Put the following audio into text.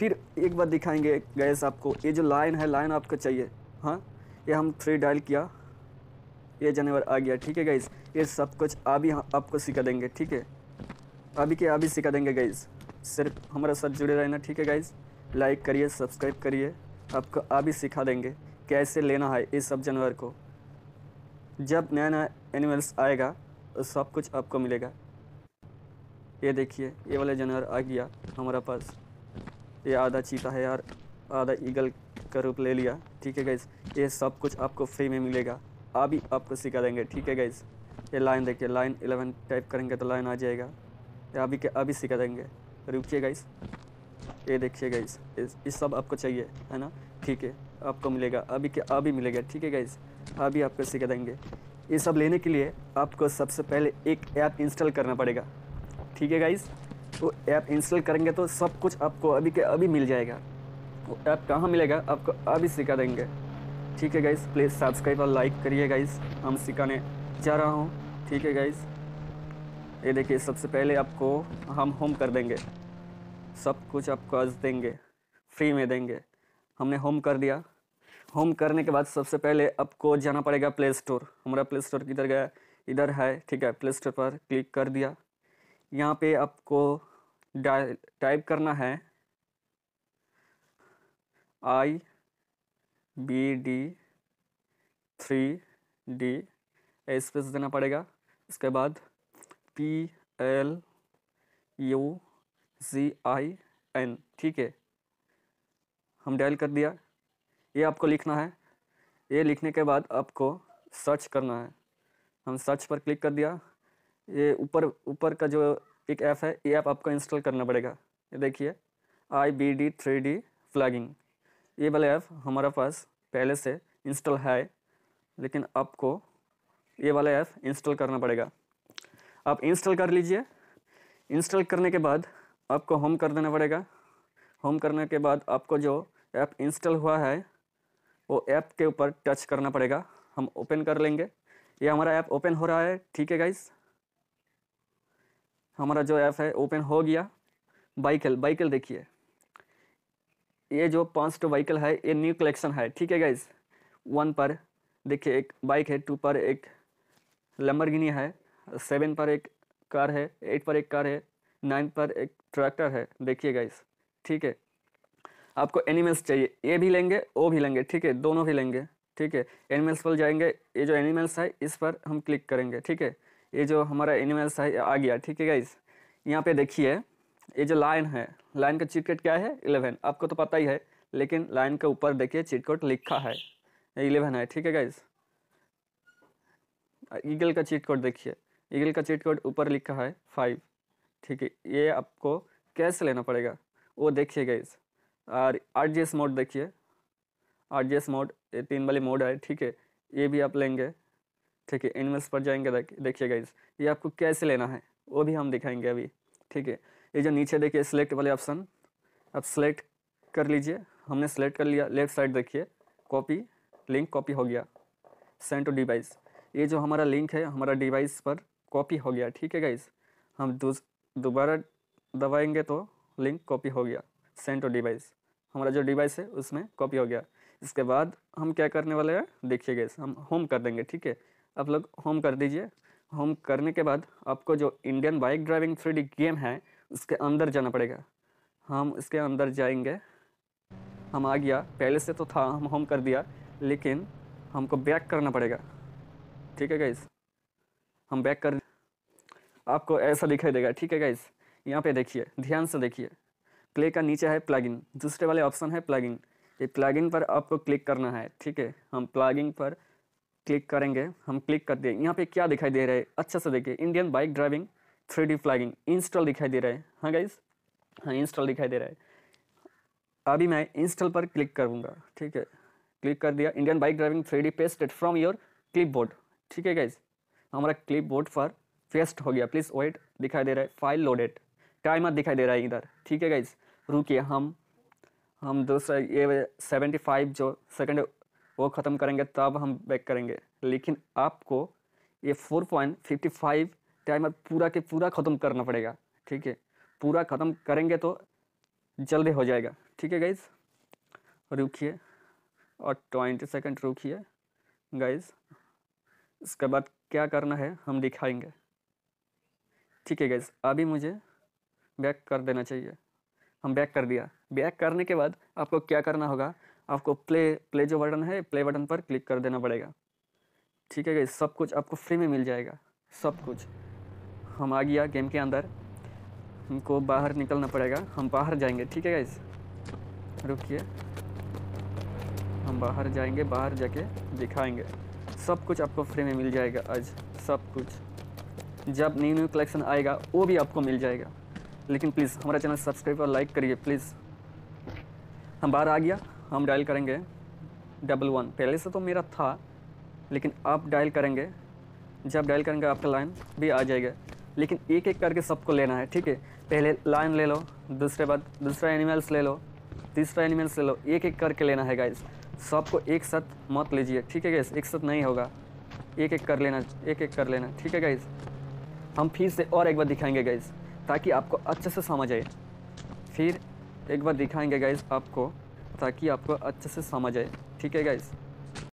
फिर एक बार दिखाएंगे गैस आपको ये जो लाइन है लाइन आपको चाहिए हाँ ये हम थ्री डायल किया ये जानवर आ गया ठीक है गैस ये सब कुछ अभी हम आपको सिखा देंगे ठीक है अभी के अभी सिखा देंगे गैस सिर्फ हमारे साथ जुड़े रहना ठीक है गैस लाइक करिए सब्सक्राइब करिए आपको अभी सिखा देंगे कैसे लेना है इस सब जानवर को जब नया नया एनिमल्स आएगा तो सब कुछ आपको मिलेगा ये देखिए ये वाला जानवर आ गया हमारे पास ये आधा चीता है यार आधा ईगल का रूप ले लिया ठीक है गाइज ये सब कुछ आपको फ्री में मिलेगा अभी आपको सिखा देंगे ठीक है गाइज ये लाइन देखिए लाइन एलेवन टाइप करेंगे तो लाइन आ जाएगा ये अभी के अभी सिखा देंगे रुकिए गाइज ये देखिए गाइज ये सब आपको चाहिए है ना ठीक है आपको मिलेगा अभी के अभी मिलेगा ठीक है गाइज अभी आपको सिखा देंगे ये सब लेने के लिए आपको सबसे पहले एक ऐप इंस्टॉल करना पड़ेगा ठीक है गाइज़ तो ऐप इंस्टॉल करेंगे तो सब कुछ आपको अभी के अभी मिल जाएगा वो ऐप कहाँ मिलेगा आपको अभी सिखा देंगे ठीक है गाइज प्लीज़ सब्सक्राइब और लाइक करिए गाइज हम सिखाने जा रहा हूँ ठीक है गाइज़ ये देखिए सबसे पहले आपको हम होम कर देंगे सब कुछ आपको आज देंगे फ्री में देंगे हमने होम कर दिया होम करने के बाद सबसे पहले आपको जाना पड़ेगा प्ले स्टोर हमारा प्ले स्टोर किधर गया इधर है ठीक है प्ले स्टोर पर क्लिक कर दिया यहाँ पे आपको टाइप करना है I B D three D space देना पड़ेगा इसके बाद P L U G I N ठीक है हम डायल कर दिया ये आपको लिखना है ये लिखने के बाद आपको सर्च करना है हम सर्च पर क्लिक कर दिया ये ऊपर ऊपर का जो एक ऐप है ये ऐप आपको इंस्टॉल करना पड़ेगा ये देखिए I B D three D flagging ये वाला ऐप हमारा पास पहले से इंस्टॉल है लेकिन आपको ये वाला ऐप इंस्टॉल करना पड़ेगा आप इंस्टॉल कर लीजिए इंस्टॉल करने के बाद आपको होम कर देना पड़ेगा होम करने के बाद आपको जो ऐप इंस्टॉल हुआ है वो ऐप के ऊपर टच करना पड़ेगा हम ओपन कर लेंगे ये हमारा ऐप ओपन हो रहा है ठीक है गाइज़ हमारा जो ऐप है ओपन हो गया बाइकल बाइकल देखिए ये जो पाँच टो बाइकल है ये न्यू कलेक्शन है ठीक है गाइज वन पर देखिए एक बाइक है टू पर एक लम्बरगिनी है सेवन पर एक कार है एट पर एक कार है नाइन पर एक ट्रैक्टर है देखिए गाइज ठीक है आपको एनिमल्स चाहिए ये भी लेंगे वो भी लेंगे ठीक है दोनों भी लेंगे ठीक है एनिमल्स पर जाएंगे ये जो एनिमल्स है इस पर हम क्लिक करेंगे ठीक है ये जो हमारा एनिमल्स है आ गया ठीक है गाइज यहाँ पे देखिए ये जो लाइन है लाइन का चीट कोड क्या है इलेवन आपको तो पता ही है लेकिन लाइन के ऊपर देखिए चीट कोड लिखा है इलेवन है ठीक है गाइज ईगल का चीट कोड देखिए ईगल का चीट कोड ऊपर लिखा है फाइव ठीक है ये आपको कैसे लेना पड़ेगा वो देखिए गाइज और आर जी एस मोड देखिए आर जी एस मोड ये तीन वाली मोड है ठीक है ये भी आप लेंगे ठीक है एनिमल्स पर जाएंगे देखिए गाइज ये आपको कैसे लेना है वो भी हम दिखाएंगे अभी ठीक है ये जो नीचे देखिए सिलेक्ट वाले ऑप्शन आप सेलेक्ट कर लीजिए हमने सेलेक्ट कर लिया लेफ्ट साइड देखिए कॉपी लिंक कॉपी हो गया सेंड टू डिवाइस ये जो हमारा लिंक है हमारा डिवाइस पर कॉपी हो गया ठीक है गाइज हम दोबारा दबाएंगे तो लिंक कॉपी हो गया सेंड टू डिवाइस हमारा जो डिवाइस है उसमें कॉपी हो गया इसके बाद हम क्या करने वाले हैं देखिए गाइज़ हम होम कर देंगे ठीक है आप लोग होम कर दीजिए होम करने के बाद आपको जो Indian bike driving three game है उसके अंदर जाना पड़ेगा हम इसके अंदर जाएंगे हम आ गया पहले से तो था हम होम कर दिया लेकिन हमको बैक करना पड़ेगा ठीक है गाइस हम बैक कर आपको ऐसा दिखाई देगा ठीक है गाइस यहाँ पे देखिए ध्यान से देखिए प्ले का नीचे है प्लगइन दूसरे वाले ऑप्शन है प्लगइन ये प्लगइन पर आपको क्लिक करना है ठीक है हम प्लगइन पर क्लिक करेंगे हम क्लिक कर दिए यहाँ पे क्या दिखाई दे रहा है अच्छा से देखिए Indian bike driving three D flagging install दिखाई दे रहा है हाँ गाइज हाँ इंस्टॉल दिखाई दे रहा है अभी मैं इंस्टॉल पर क्लिक करूँगा ठीक है क्लिक कर दिया Indian bike driving three D pasted from your clipboard ठीक है गाइज हमारा क्लिप बोर्ड पर पेस्ट हो गया प्लीज़ वेट दिखाई दे रहा है फाइल लोडेड टाइमर दिखाई दे रहा है इधर ठीक है गाइज रुकिए हम हम दूसरा ये सेवेंटी फाइव जो सेकेंड वो ख़त्म करेंगे तब हम बैक करेंगे लेकिन आपको ये four point fifty five timer पूरा के पूरा ख़त्म करना पड़ेगा ठीक है पूरा ख़त्म करेंगे तो जल्दी हो जाएगा ठीक है गाइज रुकिए और ट्वेंटी सेकेंड रुकिए गाइज इसके बाद क्या करना है हम दिखाएंगे ठीक है गाइज अभी मुझे बैक कर देना चाहिए हम बैक कर दिया बैक करने के बाद आपको क्या करना होगा आपको प्ले प्ले जो बटन है प्ले बटन पर क्लिक कर देना पड़ेगा ठीक है गाइज सब कुछ आपको फ्री में मिल जाएगा सब कुछ हम आ गया गेम के अंदर हमको बाहर निकलना पड़ेगा हम बाहर जाएंगे ठीक है गाइज रुकिए हम बाहर जाएंगे बाहर जाके दिखाएंगे सब कुछ आपको फ्री में मिल जाएगा आज सब कुछ जब न्यू न्यू कलेक्शन आएगा वो भी आपको मिल जाएगा लेकिन प्लीज़ हमारा चैनल सब्सक्राइब और लाइक करिए प्लीज़ हम बाहर आ गया हम डायल करेंगे डबल वन पहले से तो मेरा था लेकिन आप डायल करेंगे जब डायल करेंगे आपका लाइन भी आ जाएगा लेकिन एक एक करके सबको लेना है ठीक है पहले लाइन ले लो दूसरे बाद दूसरा एनिमल्स ले लो तीसरा एनिमल्स ले लो एक एक करके लेना है गाइस सबको एक साथ मत लीजिए ठीक है गाइस एक साथ नहीं होगा एक एक कर लेना एक एक कर लेना ठीक है गाइस हम फिर से और एक बार दिखाएंगे गाइस ताकि आपको अच्छे से समझ आए फिर एक बार दिखाएंगे गाइस आपको ताकि आपको अच्छे से समझ आए ठीक है गाइज़